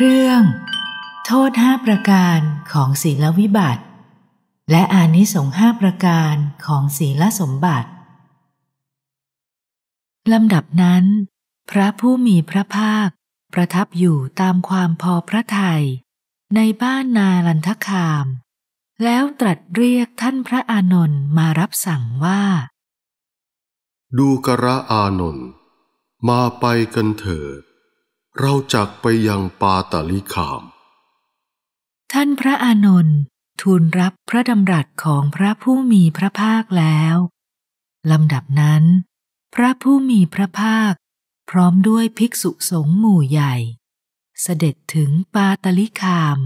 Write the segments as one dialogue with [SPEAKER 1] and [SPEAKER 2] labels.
[SPEAKER 1] เรื่อง โทษห้าประการของศีลวิบัติ และอานิสง์ห้าประการของศีลสมบัติ ลำดับนั้น พระผู้มีพระภาคประทับอยู่ตามความพอพระทัยในบ้านนาลันทคาม แล้วตรัสเรียกท่านพระอานนท์มารับสั่งว่า
[SPEAKER 2] ดูกระอานนท์มาไปกันเถิดเราจักไปยังปาตาลิขาม
[SPEAKER 1] ท่านพระอานนท์ทูลรับพระดำรัสของพระผู้มีพระภาคแล้วลำดับนั้นพระผู้มีพระภาคพร้อมด้วยภิกษุสงฆ์หมู่ใหญ่ เสด็จถึงปาตาลิคาม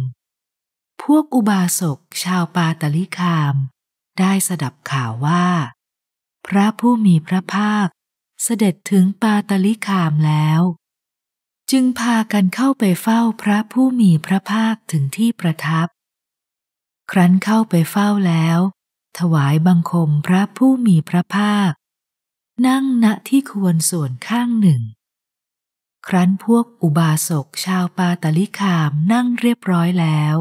[SPEAKER 1] พวกอุบาสกชาวปาตาลิคาม ได้สดับข่าวว่า พระผู้มีพระภาคเสด็จถึงปาตาลิคามแล้วจึงพากันเข้าไปเฝ้าพระผู้มีพระภาคถึงที่ประทับ ครั้นเข้าไปเฝ้าแล้ว ถวายบังคมพระผู้มีพระภาค นั่งณที่ควรส่วนข้างหนึ่ง ครั้นพวกอุบาสกชาวปาตลิคามนั่งเรียบร้อยแล้ว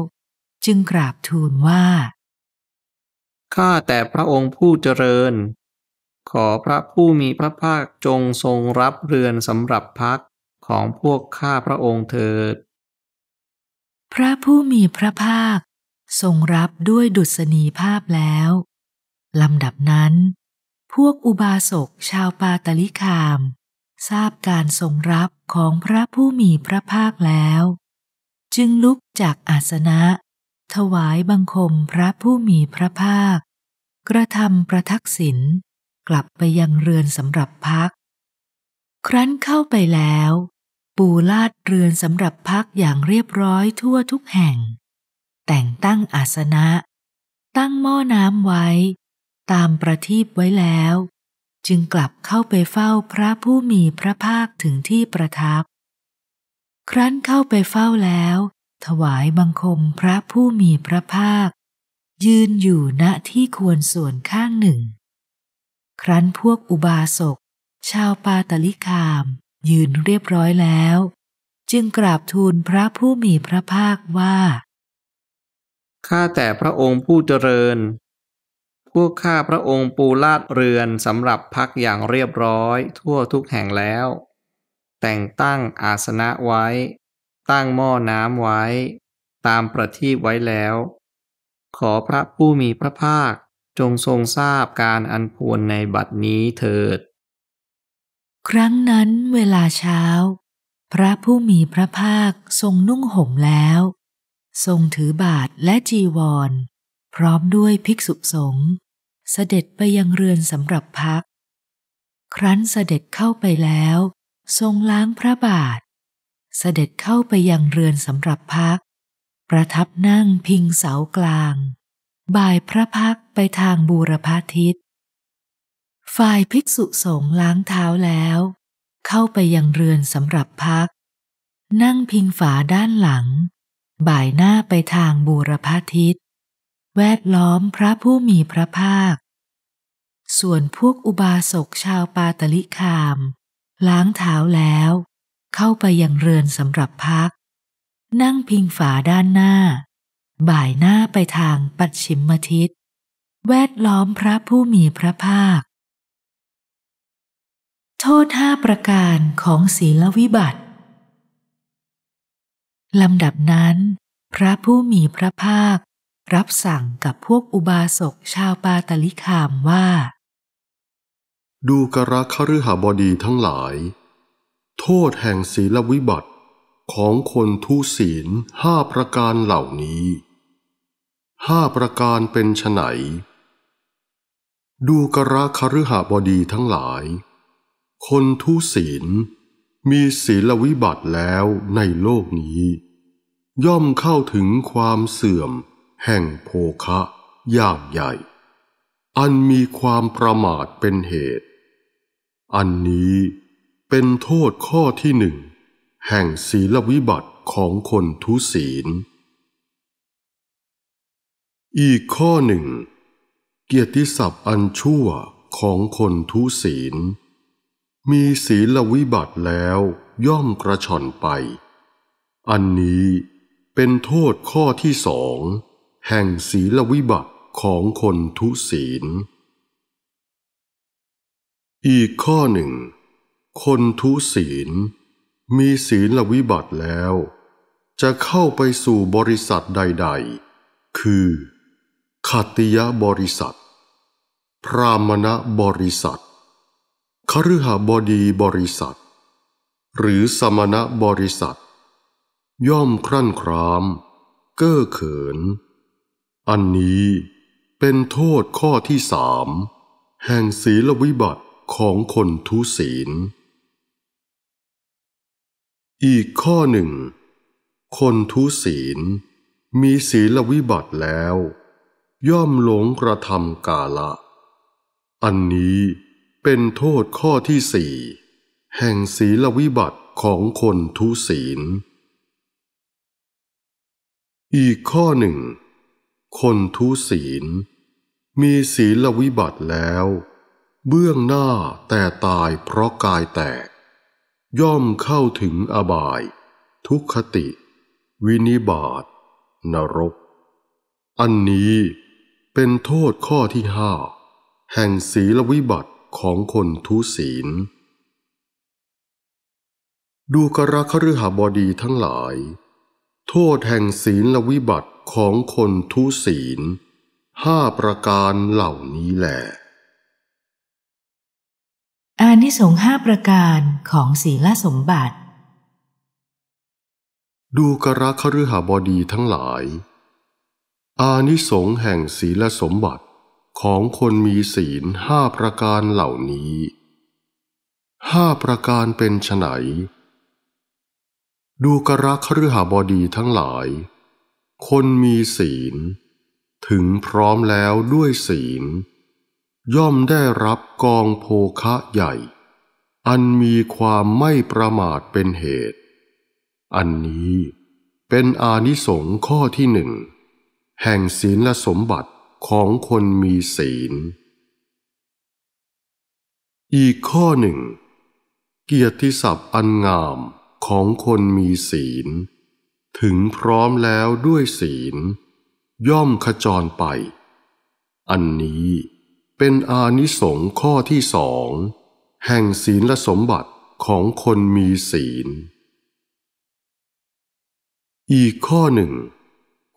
[SPEAKER 1] จึงกราบทูลว่า
[SPEAKER 2] ข้าแต่พระองค์ผู้เจริญ ขอพระผู้มีพระภาคจงทรงรับเรือนสำหรับพักของพวกข้าพระองค์เถิด
[SPEAKER 1] พระผู้มีพระภาคทรงรับด้วยดุษณีภาพแล้วลำดับนั้น พวกอุบาสกชาวปาตลิคาม ทราบการทรงรับของพระผู้มีพระภาคแล้ว จึงลุกจากอาสนะ ถวายบังคมพระผู้มีพระภาค กระทำประทักษิณกลับไปยังเรือนสำหรับพัก ครั้นเข้าไปแล้วปูลาดเรือนสำหรับพักอย่างเรียบร้อยทั่วทุกแห่ง แต่งตั้งอาสนะ ตั้งหม้อน้ำไว้ ตามประทีปไว้แล้ว จึงกลับเข้าไปเฝ้าพระผู้มีพระภาคถึงที่ประทับ ครั้นเข้าไปเฝ้าแล้ว ถวายบังคมพระผู้มีพระภาค ยืนอยู่ณที่ควรส่วนข้างหนึ่ง ครั้นพวกอุบาสกชาวปาตลิคามยืนเรียบร้อยแล้ว จึงกราบทูลพระผู้มีพระภาคว่า
[SPEAKER 2] ข้าแต่พระองค์ผู้เจริญ พวกข้าพระองค์ปูลาดเรือนสำหรับพักอย่างเรียบร้อยทั่วทุกแห่งแล้ว แต่งตั้งอาสนะไว้ ตั้งหม้อน้ำไว้ ตามประทีปไว้แล้ว ขอพระผู้มีพระภาคจงทรงทราบการอันควรในบัดนี้เถิด
[SPEAKER 1] ครั้งนั้นเวลาเช้า พระผู้มีพระภาคทรงนุ่งห่มแล้ว ทรงถือบาทและจีวร พร้อมด้วยภิกษุสงฆ์เสด็จไปยังเรือนสำหรับพัก ครั้นเสด็จเข้าไปแล้ว ทรงล้างพระบาท เสด็จเข้าไปยังเรือนสำหรับพัก ประทับนั่งพิงเสากลาง บ่ายพระพักไปทางบูรพาทิศฝ่ายภิกษุสงฆ์ล้างเท้าแล้วเข้าไปยังเรือนสำหรับพัก นั่งพิงฝาด้านหลัง บ่ายหน้าไปทางบูรพาทิศแวดล้อมพระผู้มีพระภาค ส่วนพวกอุบาสกชาวปาตลิคาม ล้างเท้าแล้วเข้าไปยังเรือนสำหรับพัก นั่งพิงฝาด้านหน้า บ่ายหน้าไปทางปัดชิมมทิศแวดล้อมพระผู้มีพระภาคโทษห้าประการของศีลวิบัติลำดับนั้น พระผู้มีพระภาครับสั่งกับพวกอุบาสกชาวปาตลิคามว่า
[SPEAKER 2] ดูกระคฤหบดีทั้งหลาย โทษแห่งศีลวิบัติของคนทุศีลห้าประการเหล่านี้ ห้าประการเป็นไฉนดูกระคฤหบดีทั้งหลายคนทุศีล มีศีลวิบัติแล้วในโลกนี้ ย่อมเข้าถึงความเสื่อมแห่งโภคะอย่างใหญ่ อันมีความประมาทเป็นเหตุ อันนี้เป็นโทษข้อที่หนึ่งแห่งศีลวิบัติของคนทุศีล อีกข้อหนึ่งเกียรติศัพท์อันชั่วของคนทุศีลมีศีลวิบัติแล้วย่อมกระชอนไป อันนี้เป็นโทษข้อที่สอง แห่งศีลวิบัติของคนทุศีล อีกข้อหนึ่ง คนทุศีล มีศีลวิบัติแล้ว จะเข้าไปสู่บริษัทใดๆ คือขัตติยบริษัท พรามณบริษัทคฤหบดีบริษัท หรือสมณะบริษัท ย่อมครั่นคราม เก้อเขิน อันนี้เป็นโทษข้อที่สามแห่งศีลวิบัติของคนทุศีล อีกข้อหนึ่ง คนทุศีล มีศีลวิบัติแล้ว ย่อมหลงกระทำกาละ อันนี้เป็นโทษข้อที่สี่แห่งศีลวิบัติของคน ทุศีล อีกข้อหนึ่ง คนทุศีล มีศีลวิบัติแล้ว เบื้องหน้าแต่ตายเพราะกายแตก ย่อมเข้าถึงอบาย ทุกขติ วินิบาตนรก อันนี้เป็นโทษข้อที่ห้าแห่งศีลวิบัติของคนทุศีล ดูกรคฤหบดีทั้งหลาย โทษแห่งศีลวิบัติของคนทุศีลห้าประการเหล่านี้แหละ
[SPEAKER 1] อานิสงห้าประการของศีลสมบัติ
[SPEAKER 2] ดูกรคฤหบดีทั้งหลาย อานิสงแห่งศีลสมบัติของคนมีศีลห้าประการเหล่านี้ ห้าประการเป็นไฉนดูกระคฤหบดีทั้งหลาย คนมีศีลถึงพร้อมแล้วด้วยศีล ย่อมได้รับกองโภคะใหญ่ อันมีความไม่ประมาทเป็นเหตุ อันนี้เป็นอานิสงส์ข้อที่หนึ่ง แห่งศีลและสมบัติของคนมีศีล อีกข้อหนึ่ง เกียรติศัพท์อันงามของคนมีศีล ถึงพร้อมแล้วด้วยศีล ย่อมขจรไป อันนี้เป็นอานิสง์ข้อที่สองแห่งศีลสมบัติ ของคนมีศีล อีกข้อหนึ่ง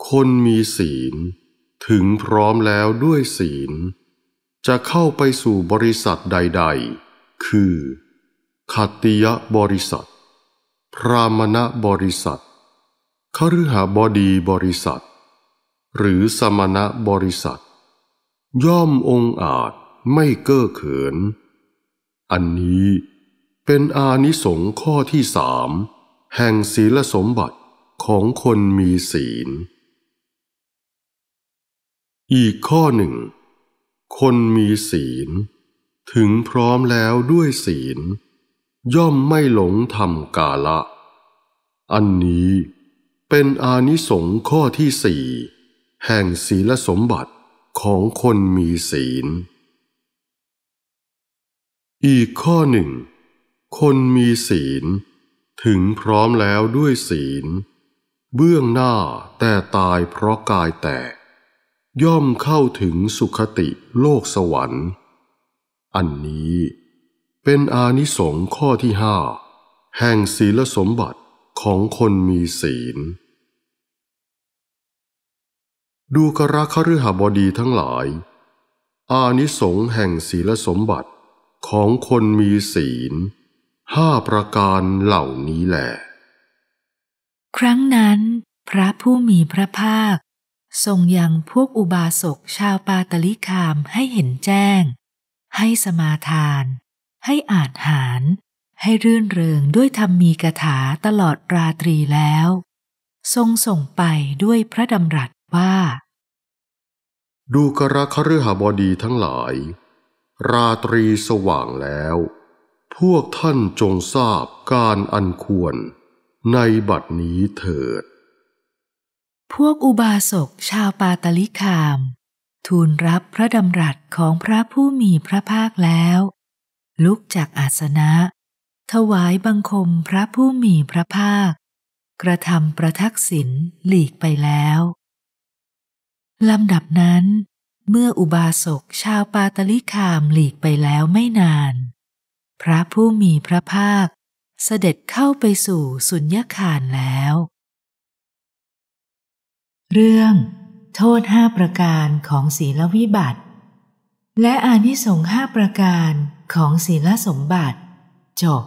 [SPEAKER 2] คนมีศีลถึงพร้อมแล้วด้วยศีล จะเข้าไปสู่บริษัทใด ๆ คือ ขัตติยบริษัท พรามณบริษัทคฤหบดีบริษัท หรือสมณบริษัท ย่อมองอาจไม่เก้อเขิน อันนี้เป็นอานิสงส์ข้อที่สามแห่งศีลสมบัติของคนมีศีลอีกข้อหนึ่ง คนมีศีล ถึงพร้อมแล้วด้วยศีล ย่อมไม่หลงทำกาละ อันนี้เป็นอานิสงส์ข้อที่สี่แห่งศีลสมบัติของคนมีศีล อีกข้อหนึ่ง คนมีศีล ถึงพร้อมแล้วด้วยศีล เบื้องหน้าแต่ตายเพราะกายแตกย่อมเข้าถึงสุขติโลกสวรรค์ อันนี้เป็นอานิสงส์ข้อที่ห้าแห่งศีลสมบัติของคนมีศีล ดูกระคฤหบดีทั้งหลาย อานิสงส์แห่งศีลสมบัติของคนมีศีล ห้าประการเหล่านี้แหละ
[SPEAKER 1] ครั้งนั้น พระผู้มีพระภาคทรงยังพวกอุบาสกชาวปาตลิคามให้เห็นแจ้ง ให้สมาทาน ให้อาจหารให้รื่นเริงด้วยธรรมมีกถาตลอดราตรีแล้ว ทรงส่งไปด้วยพระดำรัสว่า
[SPEAKER 2] ดูกระคฤหบดีทั้งหลาย ราตรีสว่างแล้ว พวกท่านจงทราบการอันควรในบัดนี้เถิด
[SPEAKER 1] พวกอุบาสกชาวปาตลิคาม ทูลรับพระดำรัสของพระผู้มีพระภาคแล้ว ลุกจากอาสนะ ถวายบังคมพระผู้มีพระภาค กระทำประทักษิณหลีกไปแล้วลำดับนั้น เมื่ออุบาสกชาวปาตลิคามหลีกไปแล้วไม่นาน พระผู้มีพระภาคเสด็จเข้าไปสู่สุญญาคารแล้วเรื่องโทษห้าประการของศีลวิบัติ และอานิสงฆ์ห้าประการของศีลสมบัติจบ